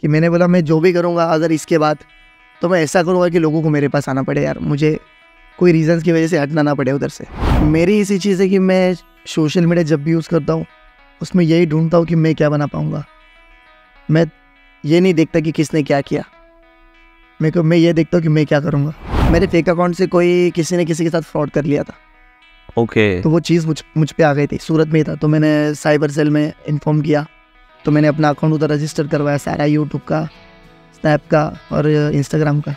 कि मैंने बोला मैं जो भी करूँगा अगर इसके बाद तो मैं ऐसा करूँगा कि लोगों को मेरे पास आना पड़े यार मुझे कोई रीजंस की वजह से हटना ना पड़े उधर से मेरी इसी चीज़ है कि मैं सोशल मीडिया जब भी यूज़ करता हूँ उसमें यही ढूंढता हूँ कि मैं क्या बना पाऊँगा मैं ये नहीं देखता कि किसने क्या किया मेरे को मैं ये देखता हूँ कि मैं क्या करूँगा मेरे फेक अकाउंट से कोई किसी ने किसी के साथ फ्रॉड कर लिया था ओके okay. तो वो चीज़ मुझ मुझ पर आ गई थी सूरत में था तो मैंने साइबर सेल में इन्फॉर्म किया तो मैंने अपना अकाउंट उधर रजिस्टर करवाया सारा यूट्यूब का स्नैप का और इंस्टाग्राम का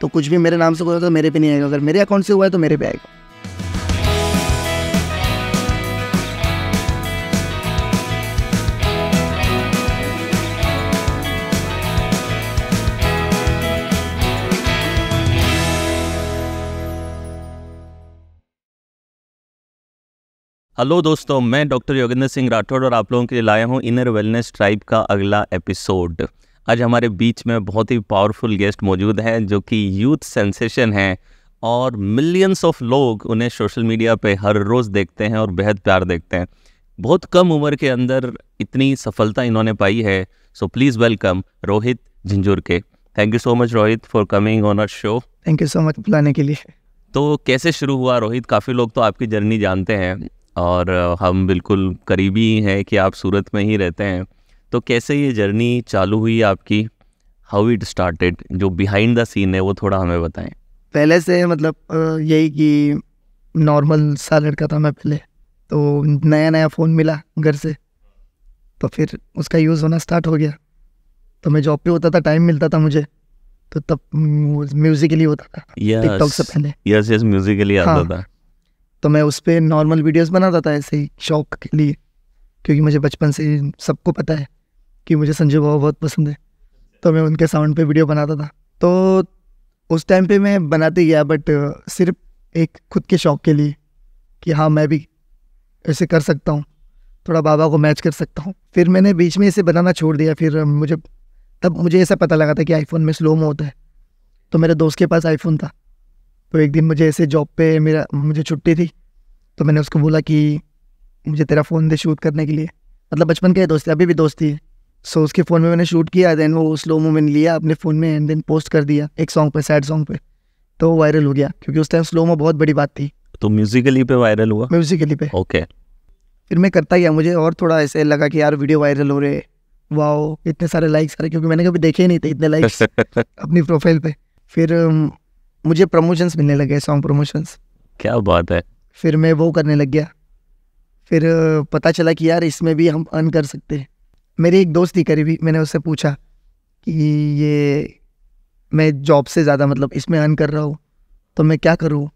तो कुछ भी मेरे नाम से हुआ तो मेरे पे नहीं आएगा अगर मेरे अकाउंट से हुआ है तो मेरे पे आएगा हेलो दोस्तों मैं डॉक्टर योगेंद्र सिंह राठौड़ और आप लोगों के लिए लाया हूँ इनर वेलनेस ट्राइब का अगला एपिसोड आज हमारे बीच में बहुत ही पावरफुल गेस्ट मौजूद हैं जो कि यूथ सेंसेशन हैं और मिलियंस ऑफ लोग उन्हें सोशल मीडिया पे हर रोज़ देखते हैं और बेहद प्यार देखते हैं बहुत कम उम्र के अंदर इतनी सफलता इन्होंने पाई है सो प्लीज़ वेलकम रोहित के thank you so much Rohit for coming on our show thank you so much बुलाने के लिए तो कैसे शुरू हुआ रोहित काफ़ी लोग तो आपकी जर्नी जानते हैं और हम बिल्कुल करीबी हैं कि आप सूरत में ही रहते हैं तो कैसे ये जर्नी चालू हुई आपकी हाउ इट स्टार्टेड जो बिहाइंड द सीन है वो थोड़ा हमें बताएं पहले से मतलब यही कि नॉर्मल सा लड़का था मैं पहले तो नया नया फ़ोन मिला घर से तो फिर उसका यूज़ होना स्टार्ट हो गया तो मैं जॉब पे होता था टाइम मिलता था मुझे तो तब म्यूजिकली होता था yes, टिकटॉक से पहले यस यस म्यूजिकली आता हाँ। था तो मैं उस पर नॉर्मल वीडियोज़ बनाता था ऐसे ही शौक के लिए क्योंकि मुझे बचपन से सबको पता है कि मुझे संजय बाबा बहुत पसंद है तो मैं उनके साउंड पे वीडियो बनाता था तो उस टाइम पे मैं बनाते गया बट सिर्फ एक खुद के शौक के लिए कि हाँ मैं भी ऐसे कर सकता हूँ थोड़ा बाबा को मैच कर सकता हूँ फिर मैंने बीच में इसे बनाना छोड़ दिया फिर मुझे तब मुझे ऐसा पता लगा था कि आईफोन में स्लो मो होता है तो मेरे दोस्त के पास आईफोन था तो एक दिन मुझे ऐसे जॉब पे मेरा मुझे छुट्टी थी तो मैंने उसको बोला कि मुझे तेरा फ़ोन दे शूट करने के लिए मतलब बचपन के दोस्त अभी भी दोस्ती है सो उसके फ़ोन में मैंने शूट किया दैन वो स्लो मोमेंट लिया अपने फ़ोन में एंड देन पोस्ट कर दिया एक सॉन्ग पे सैड सॉन्ग पे तो वायरल हो गया क्योंकि उस टाइम स्लो मो बहुत बड़ी बात थी तो म्यूजिकली पे वायरल हुआ म्यूजिकली पे ओके okay. फिर मैं करता गया मुझे और थोड़ा ऐसे लगा कि यार वीडियो वायरल हो रहे वाओ इतने सारे लाइक्स आ रहे क्योंकि मैंने कभी देखे ही नहीं थे इतने लाइक्स अपनी प्रोफाइल पे फिर um, मुझे प्रमोशंस मिलने लगे सॉन्ग प्रमोशंस क्या बात है फिर मैं वो करने लग गया फिर पता चला कि यार इसमें भी हम अर्न कर सकते हैं मेरी एक दोस्त थी करीबी मैंने उससे पूछा कि ये मैं जॉब से ज़्यादा मतलब इसमें अर्न कर रहा हूँ तो मैं क्या करूँ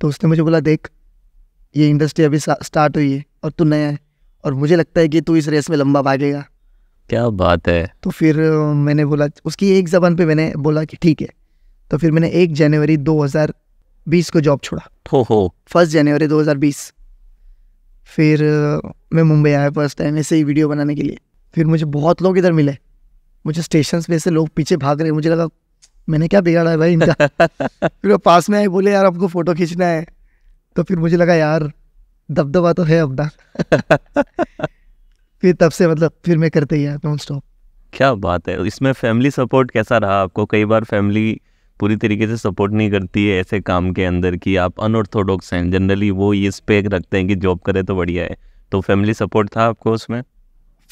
तो उसने मुझे बोला देख ये इंडस्ट्री अभी स्टार्ट हुई है और तू नया है और मुझे लगता है कि तू इस रेस में लंबा भागेगा क्या बात है तो फिर मैंने बोला उसकी एक जबान पे मैंने बोला कि ठीक है तो फिर मैंने एक जनवरी 2020 को जॉब छोड़ा हो हो फर्स्ट जनवरी 2020 फिर मैं मुंबई आया फर्स्ट टाइम ऐसे ही वीडियो बनाने के लिए फिर मुझे बहुत लोग इधर मिले मुझे स्टेशन पे से लोग पीछे भाग रहे मुझे लगा मैंने क्या बिगाड़ा है भाई इनका फिर वो पास में आए बोले यार आपको फ़ोटो खींचना है तो फिर मुझे लगा यार दबदबा तो है अपना फिर तब से मतलब फिर मैं करते ही नॉन स्टॉप क्या बात है इसमें फैमिली सपोर्ट कैसा रहा आपको कई बार फैमिली पूरी तरीके से सपोर्ट नहीं करती है ऐसे काम के अंदर कि आप अनऑर्थोडॉक्स हैं जनरली वो ये पे रखते हैं कि जॉब करे तो बढ़िया है तो फैमिली सपोर्ट था आपको उसमें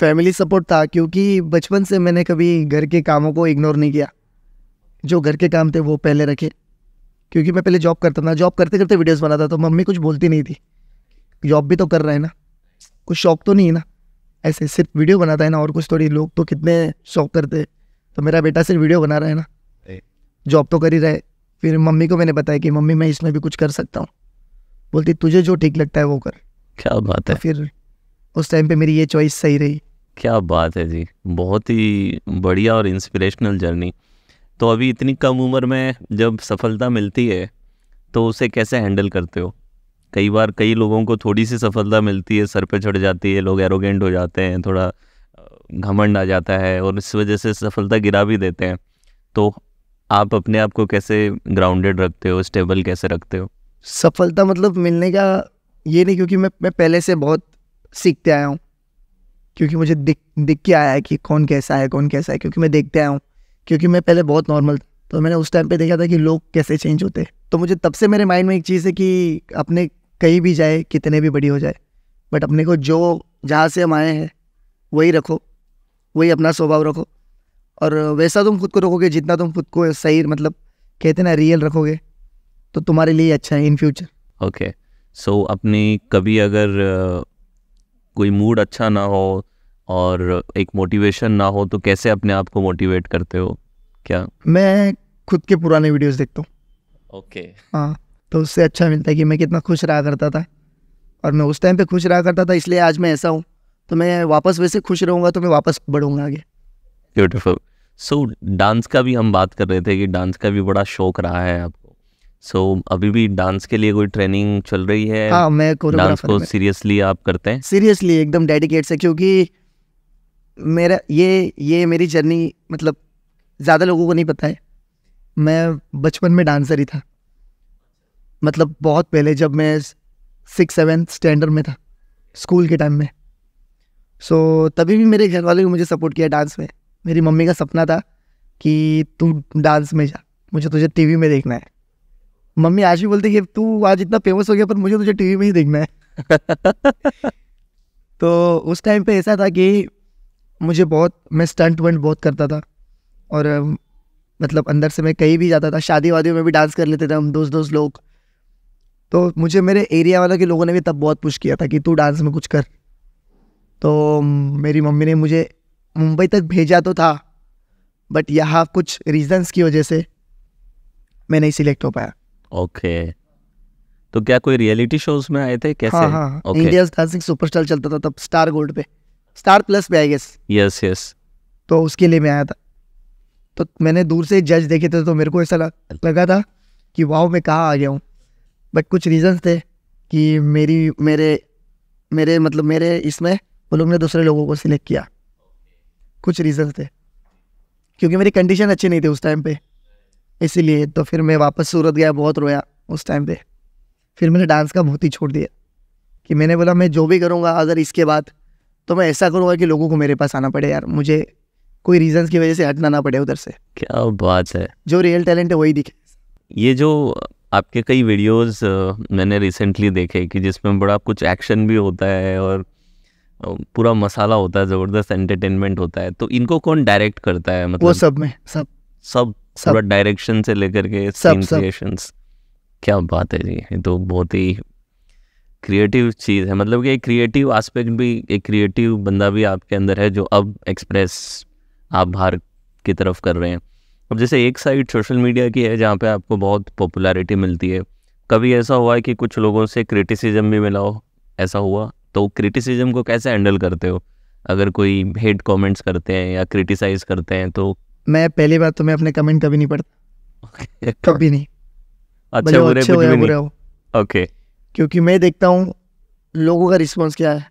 फैमिली सपोर्ट था क्योंकि बचपन से मैंने कभी घर के कामों को इग्नोर नहीं किया जो घर के काम थे वो पहले रखे क्योंकि मैं पहले जॉब करता था जॉब करते करते वीडियोस बनाता तो मम्मी कुछ बोलती नहीं थी जॉब भी तो कर रहा है ना कुछ शौक तो नहीं है ना ऐसे सिर्फ वीडियो बनाता है ना और कुछ थोड़ी लोग तो कितने शौक करते तो मेरा बेटा सिर्फ वीडियो बना रहा है ना जॉब तो कर ही रहे फिर मम्मी को मैंने बताया कि मम्मी मैं इसमें भी कुछ कर सकता हूँ बोलती तुझे जो ठीक लगता है वो कर क्या बात तो है फिर उस टाइम पे मेरी ये चॉइस सही रही क्या बात है जी बहुत ही बढ़िया और इंस्पिरेशनल जर्नी तो अभी इतनी कम उम्र में जब सफलता मिलती है तो उसे कैसे हैंडल करते हो कई बार कई लोगों को थोड़ी सी सफलता मिलती है सर पे चढ़ जाती है लोग एरोगेंट हो जाते हैं थोड़ा घमंड आ जाता है और इस वजह से सफलता गिरा भी देते हैं तो आप अपने आप को कैसे ग्राउंडेड रखते हो स्टेबल कैसे रखते हो सफलता मतलब मिलने का ये नहीं क्योंकि मैं मैं पहले से बहुत सीखते आया हूँ क्योंकि मुझे दिख दिख के आया है कि कौन कैसा है कौन कैसा है क्योंकि मैं देखते आया हूँ क्योंकि मैं पहले बहुत नॉर्मल था तो मैंने उस टाइम पे देखा था कि लोग कैसे चेंज होते हैं तो मुझे तब से मेरे माइंड में एक चीज़ है कि अपने कहीं भी जाए कितने भी बड़ी हो जाए बट अपने को जो जहाँ से हम आए हैं वही रखो वही अपना स्वभाव रखो और वैसा तुम खुद को रखोगे जितना तुम खुद को सही मतलब कहते ना रियल रखोगे तो तुम्हारे लिए अच्छा है इन फ्यूचर ओके सो अपनी कभी अगर कोई मूड अच्छा ना हो और एक मोटिवेशन ना हो तो कैसे अपने आप को मोटिवेट करते हो क्या मैं खुद के पुराने वीडियोस देखता हूँ ओके हाँ तो उससे अच्छा मिलता है कि मैं कितना खुश रहा करता था और मैं उस टाइम पे खुश रहा करता था इसलिए आज मैं ऐसा हूँ तो मैं वापस वैसे खुश रहूँगा तो मैं वापस बढ़ूँगा आगे ब्यूटिफुल सो so, डांस का भी हम बात कर रहे थे कि डांस का भी बड़ा शौक रहा है आपको सो so, अभी भी डांस के लिए कोई ट्रेनिंग चल रही है हाँ मैं डांस को सीरियसली आप करते हैं सीरियसली एकदम डेडिकेट से क्योंकि मेरा ये ये मेरी जर्नी मतलब ज़्यादा लोगों को नहीं पता है मैं बचपन में डांसर ही था मतलब बहुत पहले जब मैं सिक्स सेवन स्टैंडर्ड में था स्कूल के टाइम में सो so, तभी भी मेरे घर वाले ने मुझे सपोर्ट किया डांस में मेरी मम्मी का सपना था कि तू डांस में जा मुझे तुझे टीवी में देखना है मम्मी आज भी बोलती कि तू आज इतना फेमस हो गया पर मुझे तुझे टीवी में ही देखना है तो उस टाइम पे ऐसा था कि मुझे बहुत मैं स्टंट वंट बहुत करता था और मतलब अंदर से मैं कहीं भी जाता था शादी वादियों में भी डांस कर लेते थे हम दोस्त दोस्त लोग तो मुझे मेरे एरिया वालों के लोगों ने भी तब बहुत पुश किया था कि तू डांस में कुछ कर तो मेरी मम्मी ने मुझे मुंबई तक भेजा तो था बट यहाँ कुछ रीजंस की वजह से मैं नहीं सिलेक्ट हो पाया ओके okay. तो क्या कोई रियलिटी शोज में आए थे कैसे हाँ, हाँ, हाँ। okay. इंडिया डांसिंग सुपरस्टार चलता था तब स्टार गोल्ड पे स्टार प्लस पे आई गेस यस यस तो उसके लिए मैं आया था तो मैंने दूर से जज देखे थे तो मेरे को ऐसा लगा था कि वाह मैं कहाँ आ गया हूँ बट कुछ रीजंस थे कि मेरी मेरे मेरे मतलब मेरे इसमें वो लोग ने दूसरे लोगों को सिलेक्ट किया कुछ रीज़न थे क्योंकि मेरी कंडीशन अच्छी नहीं थी उस टाइम पे इसीलिए तो फिर मैं वापस सूरत गया बहुत रोया उस टाइम पे फिर मैंने डांस का बहुत ही छोड़ दिया कि मैंने बोला मैं जो भी करूँगा अगर इसके बाद तो मैं ऐसा करूँगा कि लोगों को मेरे पास आना पड़े यार मुझे कोई रीजन की वजह से हटना ना पड़े उधर से क्या बात है जो रियल टैलेंट है वही दिखे ये जो आपके कई वीडियोस मैंने रिसेंटली देखे कि जिसमें बड़ा कुछ एक्शन भी होता है और पूरा मसाला होता है जबरदस्त एंटरटेनमेंट होता है तो इनको कौन डायरेक्ट करता है मतलब वो सब में सब सब सब डायरेक्शन से लेकर के स्क्रीन क्रिएशंस क्या बात है जी ये तो बहुत ही क्रिएटिव चीज़ है मतलब कि एक क्रिएटिव एस्पेक्ट भी एक क्रिएटिव बंदा भी आपके अंदर है जो अब एक्सप्रेस आप बाहर की तरफ कर रहे हैं अब जैसे एक साइड सोशल मीडिया की है जहाँ पे आपको बहुत पॉपुलैरिटी मिलती है कभी ऐसा हुआ है कि कुछ लोगों से क्रिटिसिज्म भी मिला हो ऐसा हुआ तो क्रिटिसिज्म को कैसे हैंडल करते हो अगर कोई हेट कमेंट्स करते हैं या क्रिटिसाइज करते हैं तो मैं पहली बात तो मैं अपने कमेंट कभी नहीं पढ़ता कभी नहीं अच्छा बुरे अच्छे कुछ बुरे हो ओके क्योंकि मैं देखता हूँ लोगों का रिस्पॉन्स क्या है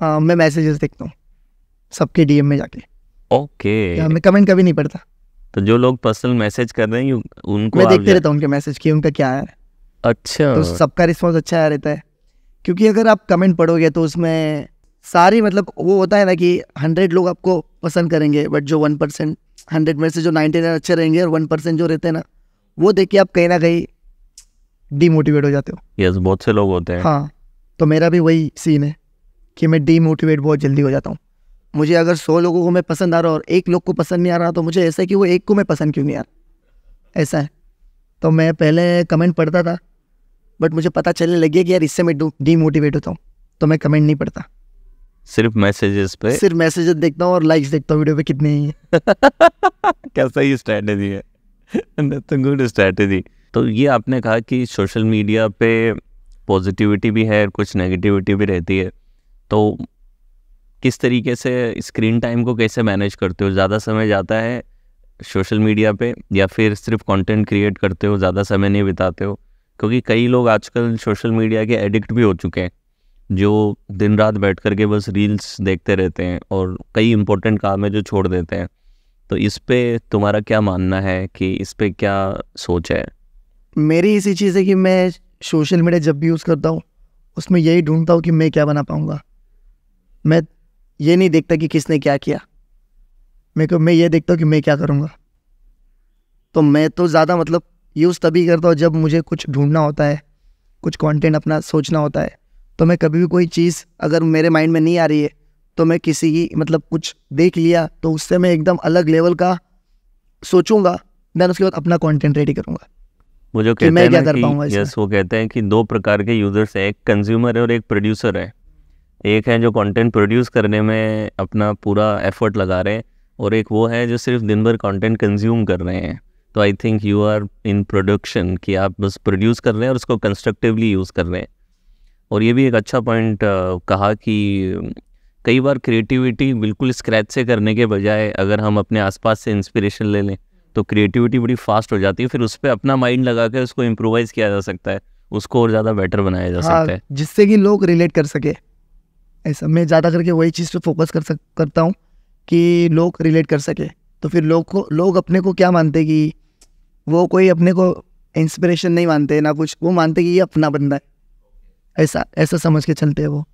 हाँ मैं मैसेजेस देखता हूँ सबके डीएम में जाके ओके मैं कमेंट कभी नहीं पढ़ता तो जो लोग पर्सनल मैसेज कर रहे हैं उनको मैं देखते रहता हूँ उनके मैसेज की उनका क्या है अच्छा तो सबका रिस्पॉन्स अच्छा रहता है क्योंकि अगर आप कमेंट पढ़ोगे तो उसमें सारी मतलब वो होता है ना कि हंड्रेड लोग आपको पसंद करेंगे बट जो वन परसेंट हंड्रेड में से जो नाइन्टी नाइन अच्छे रहेंगे और वन परसेंट जो रहते हैं ना वो देख के आप कहीं ना कहीं डीमोटिवेट हो जाते हो यस yes, बहुत से लोग होते हैं हाँ तो मेरा भी वही सीन है कि मैं डीमोटिवेट बहुत जल्दी हो जाता हूँ मुझे अगर सौ लोगों को मैं पसंद आ रहा हूँ और एक लोग को पसंद नहीं आ रहा तो मुझे ऐसा है कि वो एक को मैं पसंद क्यों नहीं आ रहा ऐसा है तो मैं पहले कमेंट पढ़ता था बट मुझे पता चलने लगे कि यार इससे मैं डीमोटिवेट होता हूँ तो मैं कमेंट नहीं पढ़ता सिर्फ मैसेजेस पे सिर्फ मैसेजेस देखता हूँ और लाइक्स देखता हूँ वीडियो पे कितने ही कैसा ये स्ट्रैटेजी है तो गुड स्ट्रैटेजी तो ये आपने कहा कि सोशल मीडिया पे पॉजिटिविटी भी है कुछ नेगेटिविटी भी रहती है तो किस तरीके से स्क्रीन टाइम को कैसे मैनेज करते हो ज़्यादा समय जाता है सोशल मीडिया पे या फिर सिर्फ कंटेंट क्रिएट करते हो ज़्यादा समय नहीं बिताते हो क्योंकि कई लोग आजकल सोशल मीडिया के एडिक्ट भी हो चुके हैं जो दिन रात बैठ कर के बस रील्स देखते रहते हैं और कई इंपॉर्टेंट काम है जो छोड़ देते हैं तो इस पर तुम्हारा क्या मानना है कि इस पर क्या सोच है मेरी इसी चीज़ है कि मैं सोशल मीडिया जब भी यूज़ करता हूँ उसमें यही ढूंढता हूँ कि मैं क्या बना पाऊँगा मैं ये नहीं देखता कि किसने क्या किया मेरे को मैं ये देखता हूँ कि मैं क्या करूँगा तो मैं तो ज़्यादा मतलब यूज़ तभी करता हूँ जब मुझे कुछ ढूंढना होता है कुछ कंटेंट अपना सोचना होता है तो मैं कभी भी कोई चीज़ अगर मेरे माइंड में नहीं आ रही है तो मैं किसी की मतलब कुछ देख लिया तो उससे मैं एकदम अलग लेवल का सोचूंगा देन उसके बाद अपना कंटेंट रेडी करूंगा मुझे कहते मैं क्या कर पाऊंगा यस वो कहते हैं कि दो प्रकार के यूजर्स हैं एक कंज्यूमर है और एक प्रोड्यूसर है एक है जो कंटेंट प्रोड्यूस करने में अपना पूरा एफर्ट लगा रहे हैं और एक वो है जो सिर्फ दिन भर कंटेंट कंज्यूम कर रहे हैं तो I think you are in production कि आप बस प्रोड्यूस कर रहे हैं और उसको कंस्ट्रक्टिवली यूज़ कर रहे हैं और ये भी एक अच्छा पॉइंट कहा कि कई बार क्रिएटिविटी बिल्कुल स्क्रैच से करने के बजाय अगर हम अपने आसपास से इंस्पिरेशन ले लें तो क्रिएटिविटी बड़ी फास्ट हो जाती है फिर उस पर अपना माइंड लगा कर उसको इम्प्रोवाइज़ किया जा सकता है उसको और ज़्यादा बेटर बनाया जा हाँ, सकता है जिससे कि लोग रिलेट कर सके ऐसा मैं ज़्यादा करके वही चीज़ पर फोकस कर सक करता हूँ कि लोग रिलेट कर सके तो फिर लोग को लोग अपने को क्या मानते कि वो कोई अपने को इंस्पिरेशन नहीं मानते ना कुछ वो मानते कि ये अपना बंदा है ऐसा ऐसा समझ के चलते हैं वो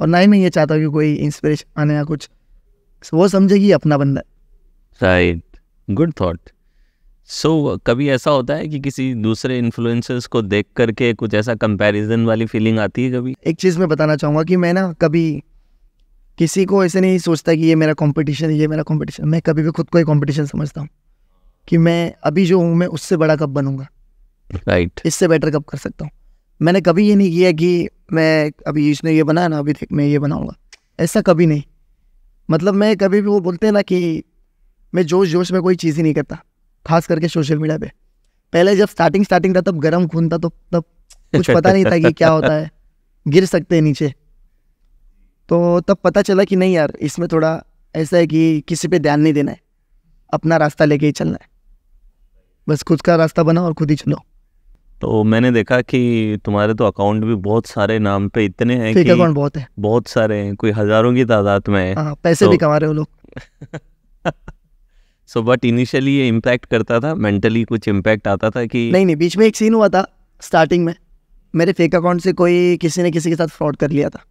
और ना ही मैं ये चाहता हूँ कि कोई इंस्पिरेशन आने या कुछ तो वो समझे कि अपना बंदा राइट गुड थॉट सो कभी ऐसा होता है कि किसी दूसरे इन्फ्लुएंसर्स को देख करके कुछ ऐसा कंपैरिजन वाली फीलिंग आती है कभी एक चीज़ मैं बताना चाहूँगा कि मैं ना कभी किसी को ऐसे नहीं सोचता कि ये मेरा कंपटीशन है ये मेरा कंपटीशन मैं कभी भी खुद को ही कंपटीशन समझता हूँ कि मैं अभी जो हूँ मैं उससे बड़ा कब बनूंगा राइट right. इससे बेटर कब कर सकता हूँ मैंने कभी ये नहीं किया कि मैं अभी इसने ये बनाया ना अभी देख मैं ये बनाऊंगा ऐसा कभी नहीं मतलब मैं कभी भी वो बोलते हैं ना कि मैं जोश जोश में कोई चीज़ ही नहीं करता खास करके सोशल मीडिया पे पहले जब स्टार्टिंग स्टार्टिंग था तब गर्म खून था तो तब कुछ पता नहीं था कि क्या होता है गिर सकते हैं नीचे तो तब पता चला कि नहीं यार इसमें थोड़ा ऐसा है कि किसी पे ध्यान नहीं देना है अपना रास्ता लेके ही चलना है बस खुद का रास्ता बनाओ और खुद ही चलो तो मैंने देखा कि तुम्हारे तो अकाउंट भी बहुत सारे नाम पे इतने हैं कि अकाउंट बहुत है बहुत सारे हैं कोई हजारों की तादाद में है आ, हाँ, पैसे तो, भी कमा रहे हो लोग सो बट इनिशियली ये इम्पैक्ट करता था मेंटली कुछ इम्पैक्ट आता था कि नहीं नहीं बीच में एक सीन हुआ था स्टार्टिंग में मेरे फेक अकाउंट से कोई किसी ने किसी के साथ फ्रॉड कर लिया था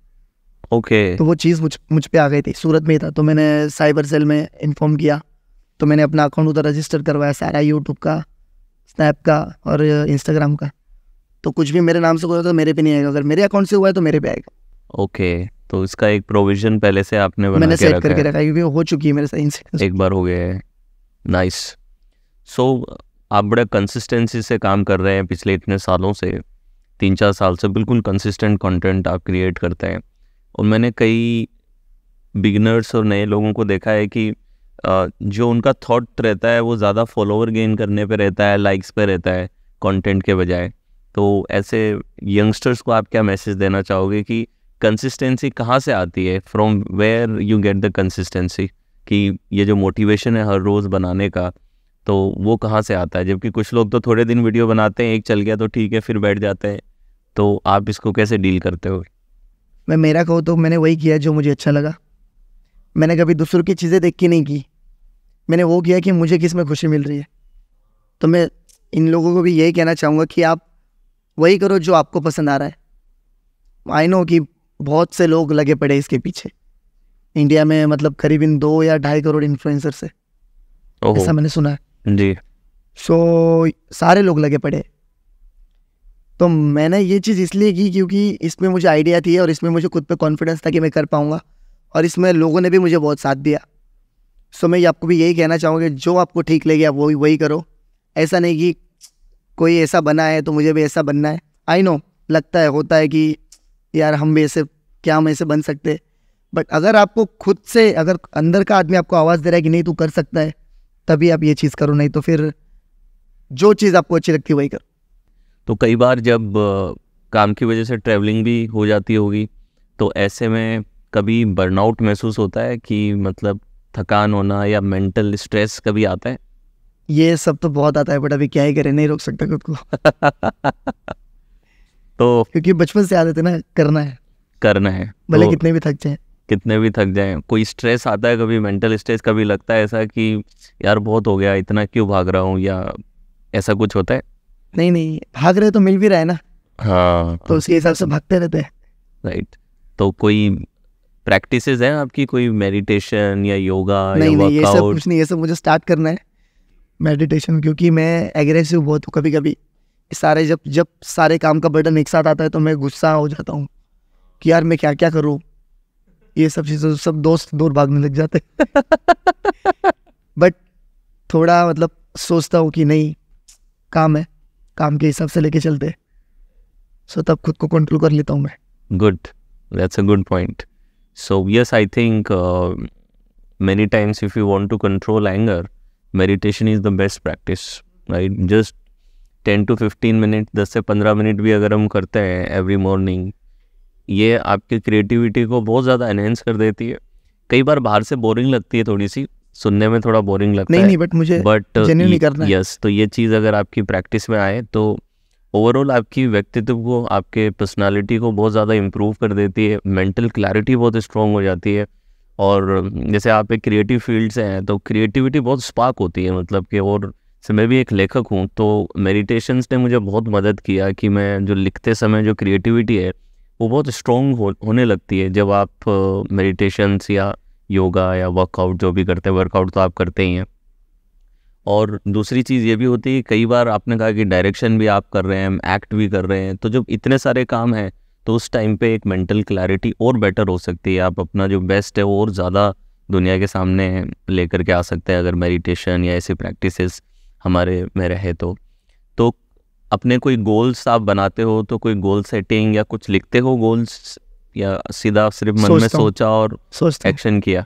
ओके okay. तो वो चीज़ मुझ मुझ पे आ गई थी सूरत में ही था तो मैंने साइबर सेल में इन्फॉर्म किया तो मैंने अपना अकाउंट उधर रजिस्टर करवाया सारा यूट्यूब का स्नैप का और इंस्टाग्राम का तो कुछ भी मेरे नाम से हुआ तो मेरे पे नहीं आएगा अगर मेरे अकाउंट से हुआ है तो मेरे पे आएगा ओके तो इसका एक प्रोविजन पहले से आपने बना मैंने सेट करके रखा है क्योंकि हो चुकी है मेरे साइन से एक बार हो गया है नाइस सो आप बड़े कंसिस्टेंसी से काम कर रहे हैं पिछले इतने सालों से तीन चार साल से बिल्कुल कंसिस्टेंट कंटेंट आप क्रिएट करते हैं और मैंने कई बिगनर्स और नए लोगों को देखा है कि जो उनका थॉट रहता है वो ज़्यादा फॉलोवर गेन करने पे रहता है लाइक्स पे रहता है कंटेंट के बजाय तो ऐसे यंगस्टर्स को आप क्या मैसेज देना चाहोगे कि कंसिस्टेंसी कहाँ से आती है from where you get the consistency कि ये जो मोटिवेशन है हर रोज़ बनाने का तो वो कहाँ से आता है जबकि कुछ लोग तो थोड़े दिन वीडियो बनाते हैं एक चल गया तो ठीक है फिर बैठ जाते हैं तो आप इसको कैसे डील करते हो मैं मेरा कहूँ तो मैंने वही किया जो मुझे अच्छा लगा मैंने कभी दूसरों की चीज़ें देख के नहीं की मैंने वो किया कि मुझे किस में खुशी मिल रही है तो मैं इन लोगों को भी यही कहना चाहूँगा कि आप वही करो जो आपको पसंद आ रहा है आई नो कि बहुत से लोग लगे पड़े इसके पीछे इंडिया में मतलब करीब इन दो या ढाई करोड़ इन्फ्लुएंसर्स है ऐसा मैंने सुना है जी सो so, सारे लोग लगे पड़े तो मैंने ये चीज़ इसलिए की क्योंकि इसमें मुझे आइडिया थी और इसमें मुझे खुद पे कॉन्फिडेंस था कि मैं कर पाऊँगा और इसमें लोगों ने भी मुझे बहुत साथ दिया सो मैं आपको भी यही कहना चाहूँगा जो आपको ठीक लगे आप वही वही करो ऐसा नहीं कि कोई ऐसा बना है तो मुझे भी ऐसा बनना है आई नो लगता है होता है कि यार हम भी ऐसे क्या हम ऐसे बन सकते बट अगर आपको खुद से अगर अंदर का आदमी आपको आवाज़ दे रहा है कि नहीं तू कर सकता है तभी आप ये चीज़ करो नहीं तो फिर जो चीज़ आपको अच्छी लगती है वही करो तो कई बार जब काम की वजह से ट्रैवलिंग भी हो जाती होगी तो ऐसे में कभी बर्नआउट महसूस होता है कि मतलब थकान होना या मेंटल स्ट्रेस कभी आता है ये सब तो बहुत आता है बट अभी क्या ही करें नहीं रोक सकता खुद को तो क्योंकि बचपन से आदत है ना करना है करना है भले तो, कितने भी थक जाए कितने भी थक जाए कोई स्ट्रेस आता है कभी मेंटल स्ट्रेस कभी लगता है ऐसा कि यार बहुत हो गया इतना क्यों भाग रहा हूँ या ऐसा कुछ होता है नहीं नहीं भाग रहे तो मिल भी रहा है ना हाँ तो, तो उसके हिसाब से भागते रहते हैं राइट तो कोई प्रैक्टिस हैं आपकी कोई मेडिटेशन या योगा नहीं या नहीं ये सब कुछ नहीं ये सब मुझे स्टार्ट करना है मेडिटेशन क्योंकि मैं एग्रेसिव बहुत हूँ कभी कभी सारे जब जब सारे काम का बर्डन एक साथ आता है तो मैं गुस्सा हो जाता हूँ कि यार मैं क्या क्या करूँ ये सब चीज़ें सब दोस्त दूर भागने लग जाते बट थोड़ा मतलब सोचता हूँ कि नहीं काम है काम के हिसाब से लेके चलते सो तब खुद को कंट्रोल कर लेता हूँ मैं good that's a good point So, yes, I think uh, many times if you want to control anger, meditation is the best practice right just ten to fifteen minute दस से पंद्रह मिनट भी अगर हम करते हैं एवरी मॉर्निंग ये आपकी क्रिएटिविटी को बहुत ज़्यादा एनहेंस कर देती है कई बार बाहर से बोरिंग लगती है थोड़ी सी सुनने में थोड़ा बोरिंग लगता नहीं, है नहीं बट मुझे बट यस तो ये चीज़ अगर आपकी प्रैक्टिस में आए तो ओवरऑल आपकी व्यक्तित्व को आपके पर्सनालिटी को बहुत ज़्यादा इम्प्रूव कर देती है मेंटल क्लैरिटी बहुत स्ट्रॉन्ग हो जाती है और जैसे आप एक क्रिएटिव फील्ड से हैं तो क्रिएटिविटी बहुत स्पार्क होती है मतलब कि और से मैं भी एक लेखक हूँ तो मेडिटेशंस ने मुझे बहुत मदद किया कि मैं जो लिखते समय जो क्रिएटिविटी है वो बहुत स्ट्रॉन्ग हो, होने लगती है जब आप मेडिटेशंस या योगा या वर्कआउट जो भी करते हैं वर्कआउट तो आप करते ही हैं और दूसरी चीज़ ये भी होती है कई बार आपने कहा कि डायरेक्शन भी आप कर रहे हैं एक्ट भी कर रहे हैं तो जब इतने सारे काम हैं तो उस टाइम पे एक मेंटल क्लैरिटी और बेटर हो सकती है आप अपना जो बेस्ट है वो और ज़्यादा दुनिया के सामने लेकर के आ सकते हैं अगर मेडिटेशन या ऐसी प्रैक्टिस हमारे में रहे तो तो अपने कोई गोल्स आप बनाते हो तो कोई गोल सेटिंग या कुछ लिखते हो गोल्स या सीधा सिर्फ मन में सोचा और एक्शन किया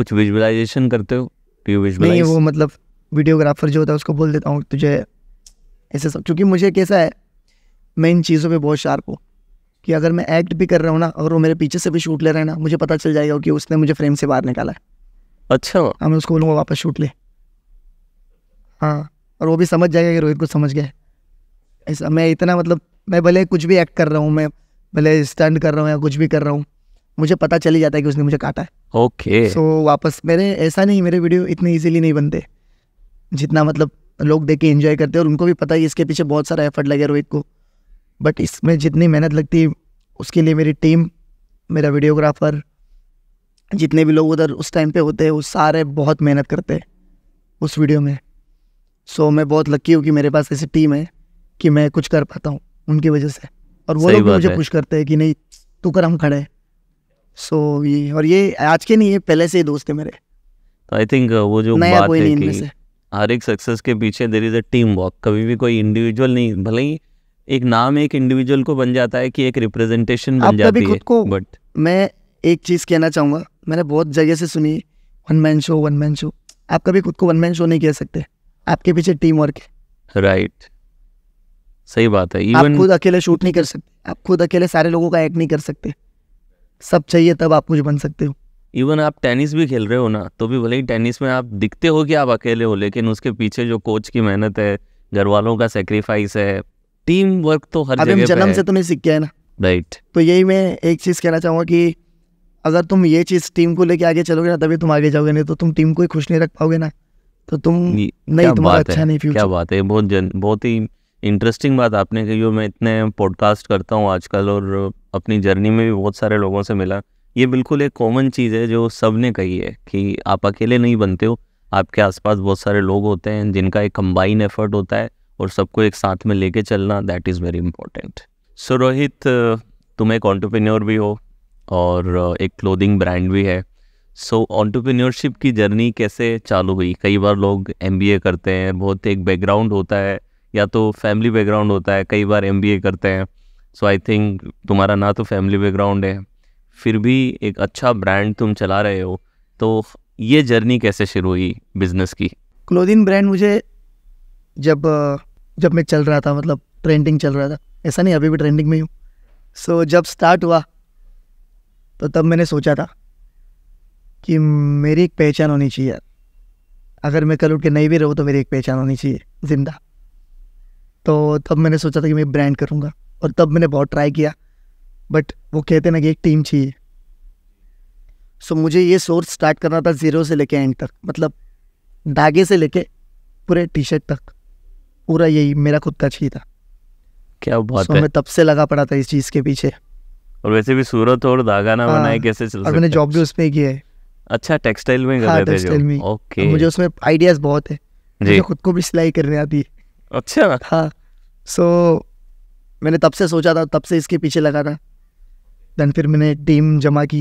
कुछ विजुअलाइजेशन करते हो नहीं वो मतलब वीडियोग्राफर जो होता है उसको बोल देता हूँ तुझे ऐसे सब क्योंकि मुझे कैसा है मैं इन चीज़ों पे बहुत शार्प हूँ कि अगर मैं एक्ट भी कर रहा हूँ ना अगर वो मेरे पीछे से भी शूट ले रहे हैं ना मुझे पता चल जाएगा कि उसने मुझे फ्रेम से बाहर निकाला है अच्छा हाँ मैं उसको बोलूँगा वापस शूट ले हाँ और वो भी समझ जाएगा कि रोहित को समझ गया ऐसा मैं इतना मतलब मैं भले कुछ भी एक्ट कर रहा हूँ मैं भले स्टंट कर रहा हूँ या कुछ भी कर रहा हूँ मुझे पता चली जाता है कि उसने मुझे काटा है ओके सो वापस मेरे ऐसा नहीं मेरे वीडियो इतने ईजिली नहीं बनते जितना मतलब लोग देख के इन्जॉय करते हैं और उनको भी पता है इसके पीछे बहुत सारा एफर्ट लगे रोहित को बट इसमें जितनी मेहनत लगती है उसके लिए मेरी टीम मेरा वीडियोग्राफर जितने भी लोग उधर उस टाइम पे होते हैं वो सारे बहुत मेहनत करते हैं उस वीडियो में सो so, मैं बहुत लकी हूँ कि मेरे पास ऐसी टीम है कि मैं कुछ कर पाता हूँ उनकी वजह से और वो लोग मुझे पुश करते हैं कि नहीं तू कर हम खड़े सो so, ये और ये आज के नहीं है पहले से ही दोस्त है मेरे आई थिंक वो जो नया बात कोई है नहीं इनमें से हर एक सक्सेस के पीछे there is a team work कभी भी कोई इंडिविजुअल नहीं भले ही एक नाम एक इंडिविजुअल को बन जाता है कि एक रिप्रेजेंटेशन बन जाती है बट मैं एक चीज़ कहना चाहूँगा मैंने बहुत जगह से सुनी one man show one man show आप कभी खुद को वन मैन शो नहीं कह सकते आपके पीछे टीम वर्क है राइट सही बात है Even... आप खुद अकेले शूट नहीं कर सकते आप खुद अकेले सारे लोगों का एक्ट नहीं कर सकते सब चाहिए तब आप कुछ बन सकते हो इवन आप टेनिस भी खेल रहे हो ना तो भी भले ही टेनिस में आप दिखते हो कि आप अकेले हो लेकिन उसके पीछे जो कोच की मेहनत है घर वालों का सेक्रीफाइस है टीम वर्क तो हर जगह जन्म से तुम्हें तो सीख गया है ना राइट तो यही मैं एक चीज़ कहना चाहूंगा कि अगर तुम ये चीज़ टीम को लेके आगे चलोगे ना तभी तुम आगे जाओगे नहीं तो तुम टीम को ही खुश नहीं रख पाओगे ना तो तुम नहीं तुम्हारा अच्छा नहीं फ्यूचर क्या बात है बहुत जन बहुत ही इंटरेस्टिंग बात आपने कही मैं इतने पॉडकास्ट करता हूँ आजकल और अपनी जर्नी में भी बहुत सारे लोगों से मिला ये बिल्कुल एक कॉमन चीज़ है जो सब ने कही है कि आप अकेले नहीं बनते हो आपके आसपास बहुत सारे लोग होते हैं जिनका एक कंबाइन एफर्ट होता है और सबको एक साथ में लेके चलना that is very important so Rohit तुम एक ऑन्टरप्रेन्योर भी हो और एक क्लोदिंग ब्रांड भी है सो so, ऑन्टरप्रेन्योरशिप की जर्नी कैसे चालू हुई कई बार लोग एम करते हैं बहुत एक बैकग्राउंड होता है या तो फैमिली बैकग्राउंड होता है कई बार एम करते हैं सो आई थिंक तुम्हारा ना तो फैमिली बैकग्राउंड है फिर भी एक अच्छा ब्रांड तुम चला रहे हो तो ये जर्नी कैसे शुरू हुई बिजनेस की क्लोदिन ब्रांड मुझे जब जब मैं चल रहा था मतलब ट्रेंडिंग चल रहा था ऐसा नहीं अभी भी ट्रेंडिंग में हूँ सो so, जब स्टार्ट हुआ तो तब मैंने सोचा था कि मेरी एक पहचान होनी चाहिए अगर मैं कल उठ के नहीं भी रहूँ तो मेरी एक पहचान होनी चाहिए ज़िंदा तो तब मैंने सोचा था कि मैं ब्रांड करूँगा और तब मैंने बहुत ट्राई किया बट वो कहते ना कि एक टीम चाहिए सो so, मुझे ये सोर्स स्टार्ट करना था ज़ीरो से लेके एंड तक मतलब धागे से लेके पूरे टी शर्ट तक पूरा यही मेरा खुद का चाहिए था क्या बात so, है मैं तब से लगा पड़ा था इस चीज़ के पीछे और वैसे भी सूरत और धागा ना बनाए हाँ, कैसे चल और मैंने जॉब भी उसमें किया है अच्छा टेक्सटाइल में कर हाँ, रहे थे जो ओके मुझे उसमें आइडियाज बहुत है मुझे खुद को भी सिलाई करने आती है अच्छा हाँ सो मैंने तब से सोचा था तब से इसके पीछे लगा था दैन फिर मैंने टीम जमा की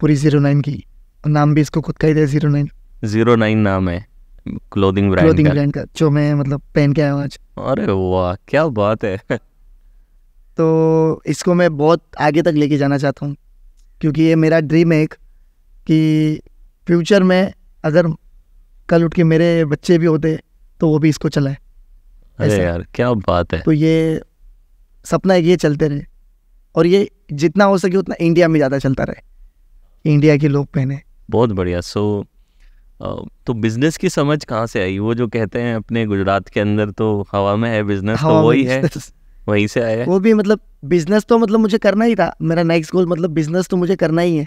पूरी ज़ीरो नाइन की और नाम भी इसको खुद का ही था ज़ीरो नाइन ज़ीरो नाइन नाम है क्लोथिंग ब्रांड क्लोथिंग ब्रांड का जो मैं मतलब पहन के आया हूँ आज अरे वाह क्या बात है तो इसको मैं बहुत आगे तक लेके जाना चाहता हूँ क्योंकि ये मेरा ड्रीम है एक कि फ्यूचर में अगर कल उठ के मेरे बच्चे भी होते तो वो भी इसको चलाए अरे यार क्या बात है तो ये सपना है कि ये चलते रहे और ये जितना हो सके उतना इंडिया में ज़्यादा चलता रहे इंडिया के लोग पहने बहुत बढ़िया सो तो बिजनेस की समझ कहाँ से आई वो जो कहते हैं अपने गुजरात के अंदर तो हवा में है बिजनेस तो वही है वहीं से आया वो भी मतलब बिजनेस तो मतलब मुझे करना ही था मेरा नेक्स्ट गोल मतलब बिजनेस तो मुझे करना ही है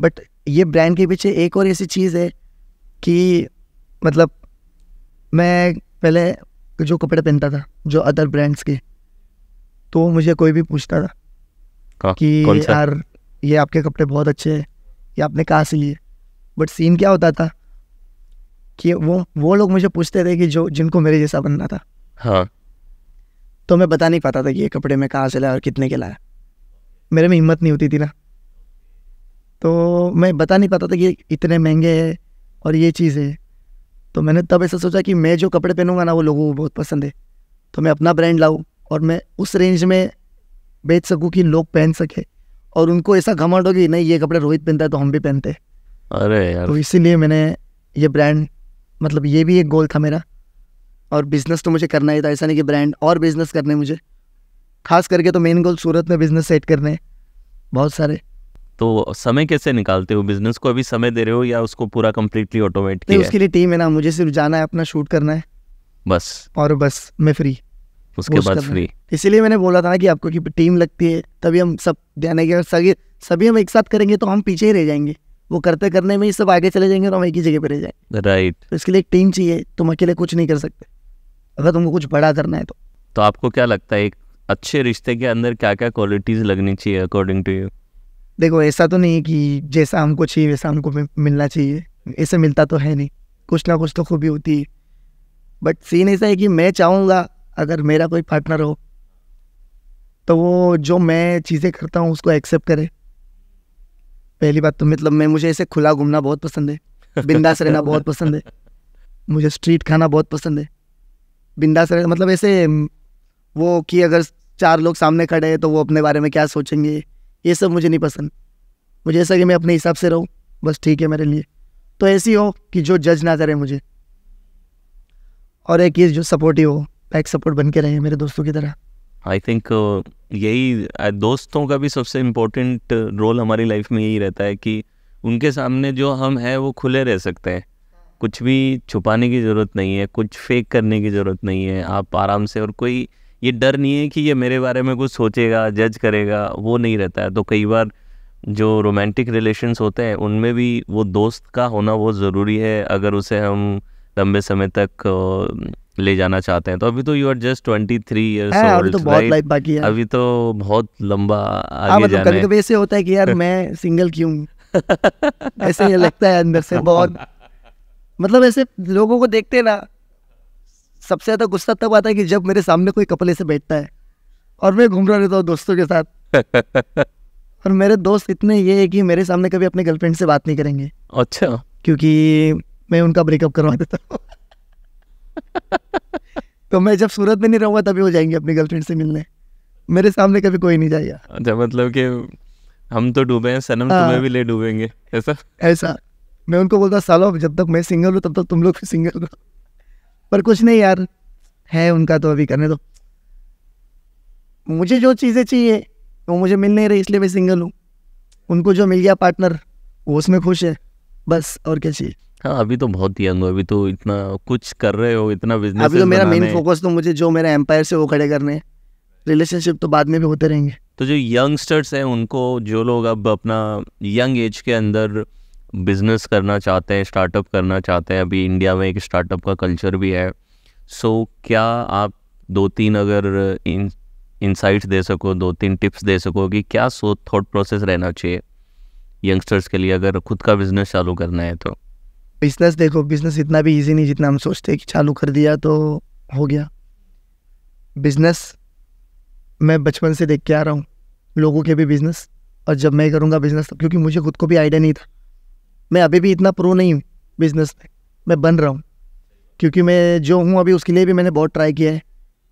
बट ये ब्रांड के पीछे एक और ऐसी चीज़ है कि मतलब मैं पहले जो कपड़े पहनता था जो अदर ब्रांड्स के तो मुझे कोई भी पूछता था कि यार ये आपके कपड़े बहुत अच्छे हैं ये आपने कहाँ से लिए बट सीन क्या होता था कि वो वो लोग मुझे पूछते थे कि जो जिनको मेरे जैसा बनना था हाँ तो मैं बता नहीं पाता था कि ये कपड़े मैं कहाँ से लाया और कितने के लाया मेरे में हिम्मत नहीं होती थी ना तो मैं बता नहीं पाता था कि इतने महंगे हैं और ये चीज़ है तो मैंने तब ऐसा सोचा कि मैं जो कपड़े पहनूंगा ना वो लोगों को बहुत पसंद है तो मैं अपना ब्रांड लाऊं और मैं उस रेंज में बेच सकूँ कि लोग पहन सके और उनको ऐसा घमंड हो कि नहीं ये कपड़े रोहित पहनता है तो हम भी पहनते हैं अरे यार तो इसीलिए मैंने ये ब्रांड मतलब ये भी एक गोल था मेरा और बिज़नेस तो मुझे करना ही था ऐसा नहीं कि ब्रांड और बिज़नेस करने मुझे खास करके तो मेन गोल सूरत में बिज़नेस सेट करने बहुत सारे तो समय कैसे निकालते हो बिज़नेस को अभी समय दे रहे हो या उसको पूरा कम्प्लीटली ऑटोमेट किया उसके लिए टीम है ना मुझे सिर्फ जाना है अपना शूट करना है बस और बस मैं फ्री उसके बाद फ्री इसीलिए मैंने बोला था ना कि आपको कि टीम लगती है तभी हम सब ध्यान है सभी सभी हम एक साथ करेंगे तो हम पीछे ही रह जाएंगे वो करते करने में ही सब आगे चले जाएंगे और हम एक ही जगह पर रह जाएंगे राइट तो इसके लिए एक टीम चाहिए तुम अकेले कुछ नहीं कर सकते अगर तुमको कुछ बड़ा करना है तो तो आपको क्या लगता है एक अच्छे रिश्ते के अंदर क्या क्या क्वालिटीज लगनी चाहिए अकॉर्डिंग टू यू देखो ऐसा तो नहीं है कि जैसा हमको चाहिए वैसा हमको मिलना चाहिए ऐसे मिलता तो है नहीं कुछ ना कुछ तो खूबी होती है बट सीन ऐसा है कि मैं चाहूँगा अगर मेरा कोई पार्टनर हो तो वो जो मैं चीज़ें करता हूँ उसको एक्सेप्ट करे पहली बात तो मतलब मैं मुझे ऐसे खुला घूमना बहुत पसंद है बिंदास रहना बहुत पसंद है मुझे स्ट्रीट खाना बहुत पसंद है बिंदास रहना मतलब ऐसे वो कि अगर चार लोग सामने खड़े हैं तो वो अपने बारे में क्या सोचेंगे ये सब मुझे नहीं पसंद मुझे ऐसा कि मैं अपने हिसाब से रहूँ बस ठीक है मेरे लिए तो ऐसी हो कि जो जज ना करे मुझे और एक चीज़ जो सपोर्टिव हो बैक सपोर्ट बन के रहे हैं मेरे दोस्तों की तरह आई थिंक uh, यही uh, दोस्तों का भी सबसे इम्पोर्टेंट रोल uh, हमारी लाइफ में यही रहता है कि उनके सामने जो हम हैं वो खुले रह सकते हैं कुछ भी छुपाने की ज़रूरत नहीं है कुछ फेक करने की ज़रूरत नहीं है आप आराम से और कोई ये डर नहीं है कि ये मेरे बारे में कुछ सोचेगा जज करेगा वो नहीं रहता है तो कई बार जो रोमांटिक रिलेशन्स होते हैं उनमें भी वो दोस्त का होना बहुत ज़रूरी है अगर उसे हम लंबे समय तक uh, ले जाना चाहते हैं तो अभी तो you are just twenty three year अभी तो बहुत लाइफ बाकी है अभी तो बहुत लंबा हाँ, आगे मतलब जाना कभी कभी ऐसे होता है कि यार मैं सिंगल क्यों ऐसे ये लगता है अंदर से बहुत मतलब ऐसे लोगों को देखते ना सबसे ज़्यादा गुस्सा तब आता है कि जब मेरे सामने कोई कपल ऐसे बैठता है और मैं घूम रहा रहता हूँ दोस्तों के साथ और मेरे दोस्त इतने ये है कि मेरे सामने कभी अपने गर्लफ्रेंड से बात नहीं करेंगे अच्छा क्योंकि मैं उनका ब्रेकअप करवा देता हूँ तो मैं जब सूरत में नहीं रहूँगा तभी हो जाएंगे अपनी गर्लफ्रेंड से मिलने मेरे सामने कभी कोई नहीं जाएगा अच्छा मतलब कि हम तो डूबे हैं सनम आ, हाँ। तुम्हें भी ले डूबेंगे ऐसा ऐसा मैं उनको बोलता सालो जब तक मैं सिंगल हूँ तब तक तुम लोग भी सिंगल हो पर कुछ नहीं यार है उनका तो अभी करने दो मुझे जो चीज़ें चाहिए वो मुझे मिल नहीं रही इसलिए मैं सिंगल हूँ उनको जो मिल गया पार्टनर वो उसमें खुश है बस और क्या चाहिए हाँ अभी तो बहुत यंग हो अभी तो इतना कुछ कर रहे हो इतना बिजनेस अभी तो मेरा मेन फोकस तो मुझे जो मेरा एम्पायर से वो खड़े करने रिलेशनशिप तो बाद में भी होते रहेंगे तो जो यंगस्टर्स हैं उनको जो लोग अब अपना यंग एज के अंदर बिजनेस करना चाहते हैं स्टार्टअप करना चाहते हैं अभी इंडिया में एक स्टार्टअप का कल्चर भी है सो so, क्या आप दो तीन अगर इन इंसाइट्स दे सको दो तीन टिप्स दे सको कि क्या सो थॉट प्रोसेस रहना चाहिए यंगस्टर्स के लिए अगर खुद का बिजनेस चालू करना है तो बिजनेस देखो बिजनेस इतना भी इजी नहीं जितना हम सोचते हैं कि चालू कर दिया तो हो गया बिजनेस मैं बचपन से देख के आ रहा हूँ लोगों के भी बिजनेस और जब मैं करूँगा बिजनेस तो क्योंकि मुझे खुद को भी आइडिया नहीं था मैं अभी भी इतना प्रो नहीं हूँ बिजनेस में मैं बन रहा हूँ क्योंकि मैं जो हूँ अभी उसके लिए भी मैंने बहुत ट्राई किया है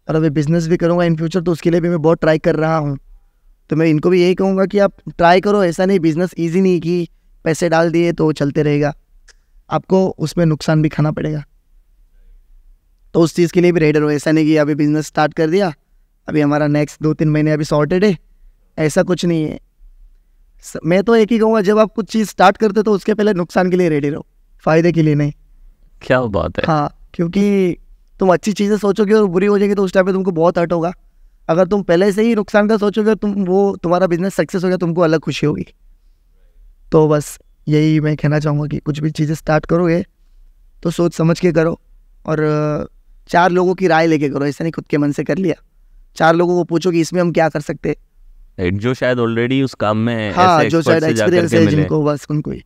और अभी बिज़नेस भी करूँगा इन फ्यूचर तो उसके लिए भी मैं बहुत ट्राई कर रहा हूँ तो मैं इनको भी यही कहूँगा कि आप ट्राई करो ऐसा नहीं बिज़नेस ईजी नहीं कि पैसे डाल दिए तो चलते रहेगा आपको उसमें नुकसान भी खाना पड़ेगा तो उस चीज़ के लिए भी रेडर हो ऐसा नहीं कि अभी बिजनेस स्टार्ट कर दिया अभी हमारा नेक्स्ट दो तीन महीने अभी सॉर्टेड है ऐसा कुछ नहीं है मैं तो एक ही कहूँगा जब आप कुछ चीज़ स्टार्ट करते तो उसके पहले नुकसान के लिए रेडी रहो फायदे के लिए नहीं क्या बात है हाँ क्योंकि तुम अच्छी चीज़ें सोचोगे और बुरी हो जाएगी तो उस टाइम पर तुमको बहुत हर्ट होगा अगर तुम पहले से ही नुकसान का सोचोगे तुम वो तुम्हारा बिजनेस सक्सेस हो गया तुमको अलग खुशी होगी तो बस यही मैं कहना चाहूँगा कि कुछ भी चीज़ें स्टार्ट करोगे तो सोच समझ के करो और चार लोगों की राय लेके करो ऐसा नहीं खुद के मन से कर लिया चार लोगों को पूछो कि इसमें हम क्या कर सकते हैं जो शायद ऑलरेडी उस काम में हाँ, जो शायद एक्सपीरियंस है जिनको बस उनको ही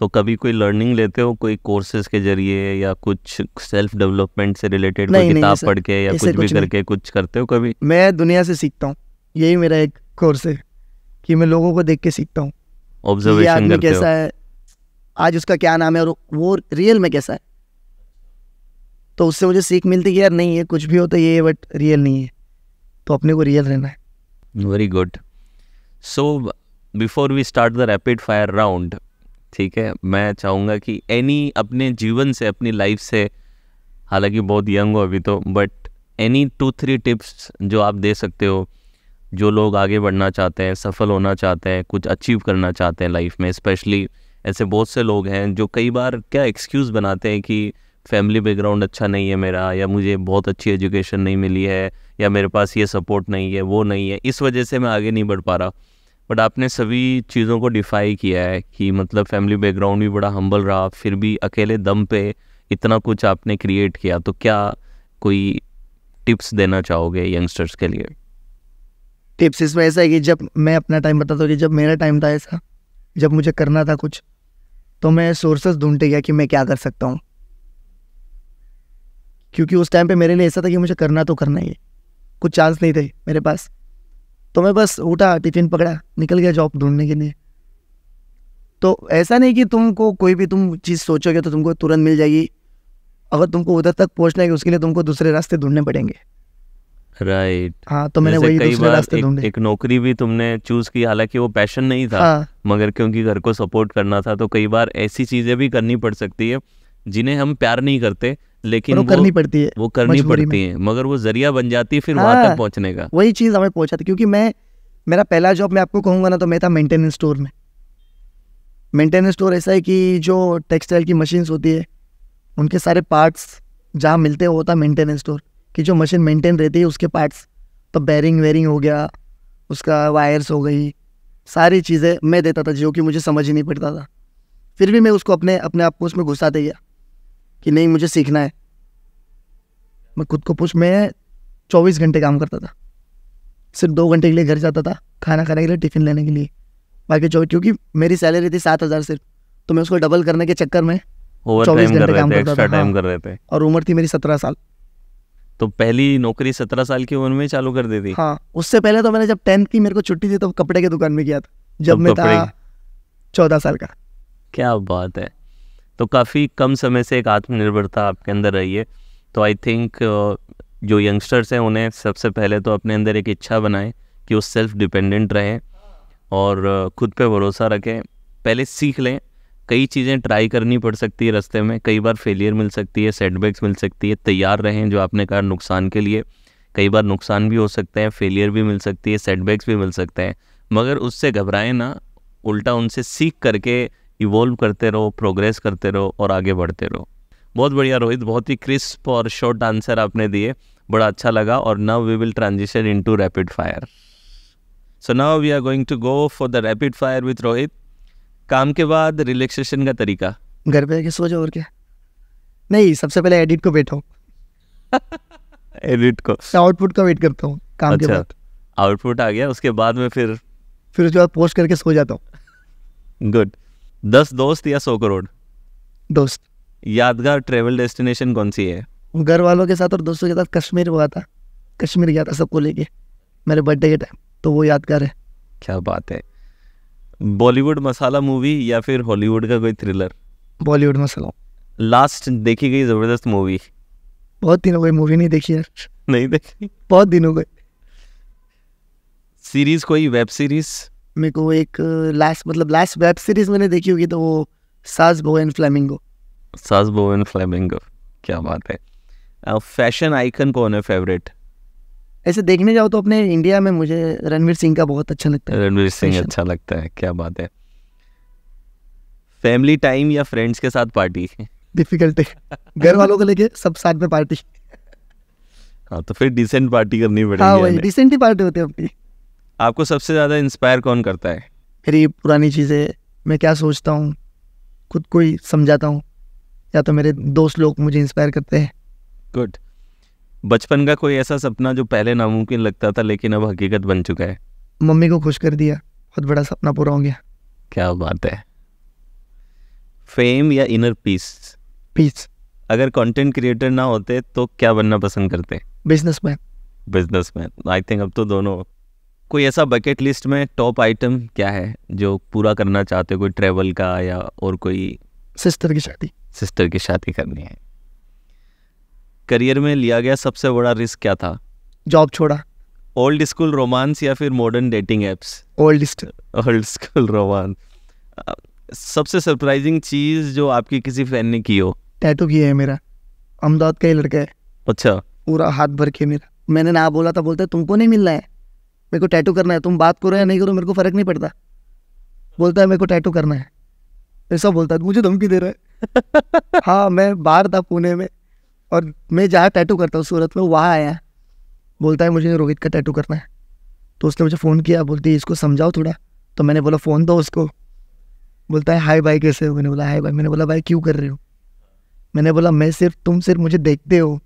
तो कभी कोई लर्निंग लेते हो कोई कोर्सेज के जरिए या कुछ सेल्फ डेवलपमेंट से रिलेटेड कोई किताब पढ़ के या कुछ कुछ भी करके कुछ करते हो कभी मैं दुनिया से सीखता हूँ यही मेरा एक कोर्स है कि मैं लोगों को देख के सीखता हूँ ऑब्जर्वेशन करते कैसा हो। है आज उसका क्या नाम है और वो रियल में कैसा है तो उससे मुझे सीख मिलती है यार नहीं है कुछ भी हो तो ये बट रियल नहीं है तो अपने को रियल रहना है very good so before we start the rapid fire round ठीक है मैं चाहूँगा कि एनी अपने जीवन से अपनी लाइफ से हालांकि बहुत यंग हो अभी तो but any two three tips जो आप दे सकते हो जो लोग आगे बढ़ना चाहते हैं सफल होना चाहते हैं कुछ अचीव करना चाहते हैं लाइफ में स्पेशली ऐसे बहुत से लोग हैं जो कई बार क्या एक्सक्यूज़ बनाते हैं कि फैमिली बैकग्राउंड अच्छा नहीं है मेरा या मुझे बहुत अच्छी एजुकेशन नहीं मिली है या मेरे पास ये सपोर्ट नहीं है वो नहीं है इस वजह से मैं आगे नहीं बढ़ पा रहा बट आपने सभी चीज़ों को डिफाई किया है कि मतलब फैमिली बैकग्राउंड भी बड़ा हम्बल रहा फिर भी अकेले दम पे इतना कुछ आपने क्रिएट किया तो क्या कोई टिप्स देना चाहोगे यंगस्टर्स के लिए टिप्स इसमें ऐसा है कि जब मैं अपना टाइम बताता हूँ कि जब मेरा टाइम था ऐसा जब मुझे करना था कुछ तो मैं सोर्सेस ढूंढते गया कि मैं क्या कर सकता हूँ क्योंकि उस टाइम पे मेरे लिए ऐसा था कि मुझे करना तो करना ही कुछ चांस नहीं थे मेरे पास तो मैं बस उठा टिफिन पकड़ा निकल गया जॉब ढूंढने के लिए तो ऐसा नहीं कि तुमको कोई भी तुम चीज़ सोचोगे तो तुमको तुरंत मिल जाएगी अगर तुमको उधर तक पहुँचना है उसके लिए तुमको दूसरे रास्ते ढूंढने पड़ेंगे राइट right. हाँ तो मैंने वही कई बार रास्ते एक, एक नौकरी भी तुमने चूज की हालांकि वो पैशन नहीं था हाँ. मगर क्योंकि घर को सपोर्ट करना था तो कई बार ऐसी चीजें भी करनी पड़ सकती है जिन्हें हम प्यार नहीं करते लेकिन वो, करनी पड़ती है वो करनी पड़ती है मगर वो जरिया बन जाती है फिर हाँ, वहां तक पहुंचने का वही चीज हमें पहुंचा था क्योंकि मैं मेरा पहला जॉब मैं आपको कहूंगा ना तो मैं था मेंटेनेंस स्टोर में मेंटेनेंस स्टोर ऐसा है कि जो टेक्सटाइल की मशीन्स होती है उनके सारे पार्ट्स जहाँ मिलते हैं वो होता मेंटेनेंस स्टोर कि जो मशीन मेंटेन रहती है उसके पार्ट्स तो बैरिंग वेरिंग हो गया उसका वायर्स हो गई सारी चीज़ें मैं देता था जो कि मुझे समझ ही नहीं पड़ता था फिर भी मैं उसको अपने अपने आप को उसमें घुसाते गया कि नहीं मुझे सीखना है मैं खुद को पूछ मैं चौबीस घंटे काम करता था सिर्फ दो घंटे के लिए घर जाता था खाना खाने के लिए टिफ़िन लेने के लिए बाकी चौबीस क्योंकि मेरी सैलरी थी सात हज़ार सिर्फ तो मैं उसको डबल करने के चक्कर में चौबीस घंटे काम करता था हाँ। और उम्र थी मेरी सत्रह साल तो पहली नौकरी सत्रह साल की उम्र में चालू कर दी थी हाँ उससे पहले तो मैंने जब टेंथ की मेरे को छुट्टी थी तो कपड़े की दुकान में किया था जब तो मैं था चौदह साल का क्या बात है तो काफ़ी कम समय से एक आत्मनिर्भरता आपके अंदर रही है तो आई थिंक जो यंगस्टर्स हैं उन्हें सबसे पहले तो अपने अंदर एक इच्छा बनाए कि वो सेल्फ डिपेंडेंट रहें और खुद पे भरोसा रखें पहले सीख लें कई चीज़ें ट्राई करनी पड़ सकती है रस्ते में कई बार फेलियर मिल सकती है सेटबैक्स मिल सकती है तैयार रहें जो आपने कहा नुकसान के लिए कई बार नुकसान भी हो सकते हैं फेलियर भी मिल सकती है सेटबैक्स भी मिल सकते हैं मगर उससे घबराएं ना उल्टा उनसे सीख करके इवोल्व करते रहो प्रोग्रेस करते रहो और आगे बढ़ते रहो बहुत बढ़िया रोहित बहुत ही क्रिस्प और शॉर्ट आंसर आपने दिए बड़ा अच्छा लगा और now we will transition into rapid fire so now we are going to go for the rapid fire with Rohit काम के बाद रिलैक्सेशन का तरीका घर पे सो जाओ और क्या नहीं सबसे पहले एडिट को बैठो एडिट को आउटपुट का वेट करता हूँ काम अच्छा, के बाद आउटपुट आ गया उसके बाद में फिर फिर उसके बाद पोस्ट करके सो जाता हूँ गुड दस दोस्त या सौ करोड़ दोस्त यादगार ट्रेवल डेस्टिनेशन कौन सी है घर वालों के साथ और दोस्तों के साथ कश्मीर हुआ था कश्मीर गया था सबको लेके मेरे बर्थडे के टाइम तो वो यादगार है क्या बात है बॉलीवुड मसाला मूवी या फिर हॉलीवुड का कोई थ्रिलर बॉलीवुड मसाला लास्ट देखी गई जबरदस्त मूवी बहुत दिन हो गए मूवी नहीं देखी यार नहीं देखी बहुत दिन हो गए सीरीज कोई वेब सीरीज मेरे को एक लास्ट uh, मतलब लास्ट वेब सीरीज मैंने देखी होगी तो वो सास बोवन फ्लेमिंगो सास बोवन फ्लेमिंगो क्या बात है फैशन आइकन कौन है फेवरेट ऐसे देखने जाओ तो अपने इंडिया में मुझे रणवीर सिंह का बहुत अच्छा लगता है रणवीर सिंह अच्छा लगता है क्या बात है फैमिली टाइम या फ्रेंड्स के साथ पार्टी डिफिकल्ट घर वालों को लेके सब साथ में पार्टी हाँ तो फिर डिसेंट पार्टी करनी पड़ेगी हाँ डिसेंट ही पार्टी होती है अपनी आपको सबसे ज़्यादा इंस्पायर कौन करता है मेरी पुरानी चीज़ें मैं क्या सोचता हूँ खुद को ही समझाता हूँ या तो मेरे दोस्त लोग मुझे इंस्पायर करते हैं गुड बचपन का कोई ऐसा सपना जो पहले नामुमकिन लगता था लेकिन अब हकीकत बन चुका है मम्मी को खुश कर दिया बहुत बड़ा सपना पूरा हो गया क्या बात है फेम या इनर पीस पीस अगर कंटेंट क्रिएटर ना होते तो क्या बनना पसंद करते बिजनेसमैन बिजनेसमैन आई थिंक अब तो दोनों कोई ऐसा बकेट लिस्ट में टॉप आइटम क्या है जो पूरा करना चाहते हो कोई ट्रेवल का या और कोई सिस्टर की शादी सिस्टर की शादी करनी है करियर में लिया गया सबसे बड़ा रिस्क क्या था जॉब छोड़ा ओल्ड स्कूल रोमांस या फिर modern dating apps old old school romance सबसे सरप्राइजिंग चीज़ जो आपकी किसी फैन ने की हो टैटू किया है मेरा अहमदाबाद का ही लड़का है अच्छा पूरा हाथ भर के मेरा मैंने ना बोला था बोलता तुमको नहीं मिलना है मेरे को टैटू करना है तुम बात करो या नहीं करो मेरे को फ़र्क नहीं पड़ता बोलता है मेरे को टैटू करना है ऐसा बोलता है मुझे धमकी दे रहा है हाँ मैं बाहर था पुणे में और मैं जहाँ टैटू करता हूँ सूरत में वहाँ आया बोलता है मुझे रोहित का टैटू करना है तो उसने मुझे फ़ोन किया बोलती है इसको समझाओ थोड़ा तो मैंने बोला फ़ोन दो उसको बोलता है हाय भाई कैसे हो मैंने बोला हाय भाई मैंने बोला भाई क्यों कर रहे हो मैंने बोला मैं सिर्फ तुम सिर्फ मुझे देखते हो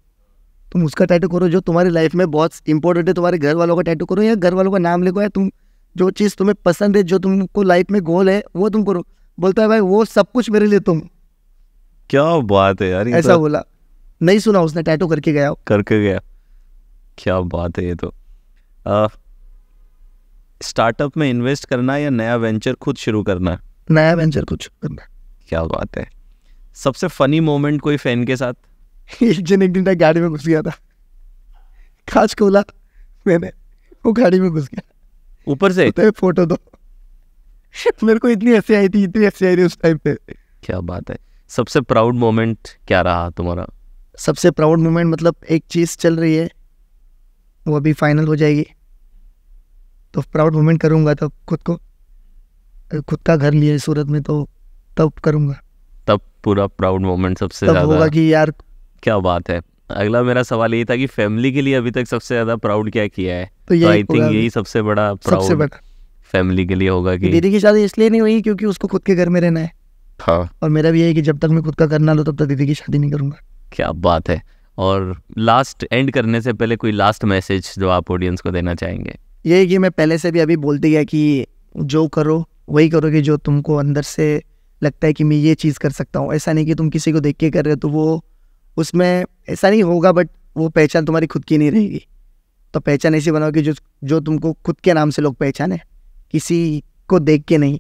तुम उसका टैटू करो जो तुम्हारी लाइफ में बहुत इंपॉर्टेंट है तुम्हारे घर वालों का टैटू करो या घर वालों का नाम लिखो या तुम जो चीज़ तुम्हें पसंद है जो तुमको लाइफ में गोल है वो तुम करो बोलता है भाई वो सब कुछ मेरे लिए तुम क्या बात है यार ऐसा तो बोला नहीं सुना उसने टैटू करके गया करके गया क्या बात है ये तो स्टार्टअप में इन्वेस्ट करना या नया वेंचर खुद शुरू करना नया वेंचर खुद शुरू करना क्या बात है सबसे फनी मोमेंट कोई फैन के साथ एक जन एक दिन गाड़ी में घुस गया था कांच खोला मैंने वो गाड़ी में घुस गया ऊपर से तो फोटो दो मेरे को इतनी हंसी आई थी इतनी हंसी आई थी उस टाइम पे क्या बात है सबसे प्राउड मोमेंट क्या रहा तुम्हारा सबसे प्राउड मोमेंट मतलब एक चीज़ चल रही है वो अभी फाइनल हो जाएगी तो प्राउड मोमेंट करूँगा तब खुद को खुद का घर लिया सूरत में तो तब करूँगा तब पूरा प्राउड मोमेंट सबसे ज़्यादा होगा कि यार क्या बात है अगला मेरा सवाल ये था कि फैमिली के लिए अभी तक सबसे ज़्यादा प्राउड क्या किया है तो आई थिंक यही तो सबसे बड़ा सबसे बड़ा फैमिली के लिए होगा कि दीदी की शादी इसलिए नहीं हुई क्योंकि उसको खुद के घर में रहना है हाँ और मेरा भी यही कि जब तक मैं खुद का करना लो तब तक दीदी की शादी नहीं करूंगा क्या बात है और लास्ट एंड करने से पहले कोई लास्ट मैसेज जो आप ऑडियंस को देना चाहेंगे यही कि मैं पहले से भी अभी बोलती गया कि जो करो वही करो कि जो तुमको अंदर से लगता है कि मैं ये चीज़ कर सकता हूँ ऐसा नहीं कि तुम किसी को देख के कर रहे हो तो वो उसमें ऐसा नहीं होगा बट वो पहचान तुम्हारी खुद की नहीं रहेगी तो पहचान ऐसी बनाओ कि जो जो तुमको खुद के नाम से लोग पहचाने किसी को देख के नहीं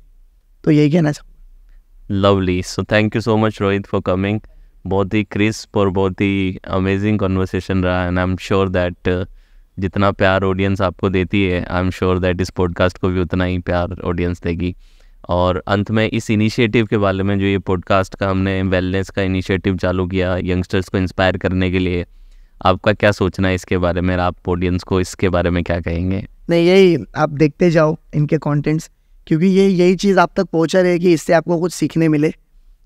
तो यही कहना चाहूँगा lovely so thank you so much Rohit for coming बहुत ही क्रिस्प और बहुत ही अमेजिंग कॉन्वर्सेशन रहा and I am sure that जितना प्यार ऑडियंस आपको देती है आई एम श्योर दैट इस पॉडकास्ट को भी उतना ही प्यार ऑडियंस देगी और अंत में इस इनिशिएटिव के बारे में जो ये पॉडकास्ट का हमने वेलनेस का इनिशिएटिव चालू किया यंगस्टर्स को इंस्पायर करने के लिए आपका क्या सोचना है इसके बारे में आप ऑडियंस को इसके बारे में क्या कहेंगे नहीं यही आप देखते जाओ इनके कॉन्टेंट्स क्योंकि ये यही चीज़ आप तक रहे रहेगी इससे आपको कुछ सीखने मिले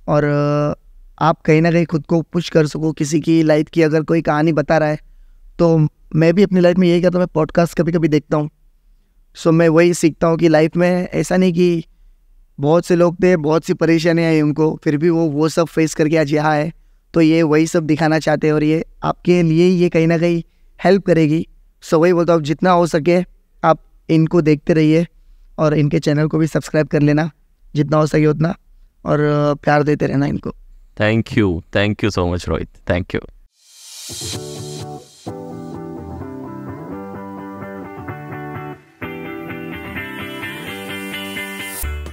और आप कहीं ना कहीं खुद को पुश कर सको किसी की लाइफ की अगर कोई कहानी बता रहा है तो मैं भी अपनी लाइफ में यही करता हूँ मैं पॉडकास्ट कभी कभी देखता हूँ सो मैं वही सीखता हूँ कि लाइफ में ऐसा नहीं कि बहुत से लोग थे बहुत सी परेशानियाँ आई उनको फिर भी वो वो सब फेस करके आज यहाँ है तो ये वही सब दिखाना चाहते हैं और ये आपके लिए ये कहीं ना कहीं हेल्प करेगी सो वही बोलता हूँ जितना हो सके आप इनको देखते रहिए और इनके चैनल को भी सब्सक्राइब कर लेना जितना हो सके उतना और प्यार देते रहना इनको Thank you. Thank you so much, Rohit. Thank you.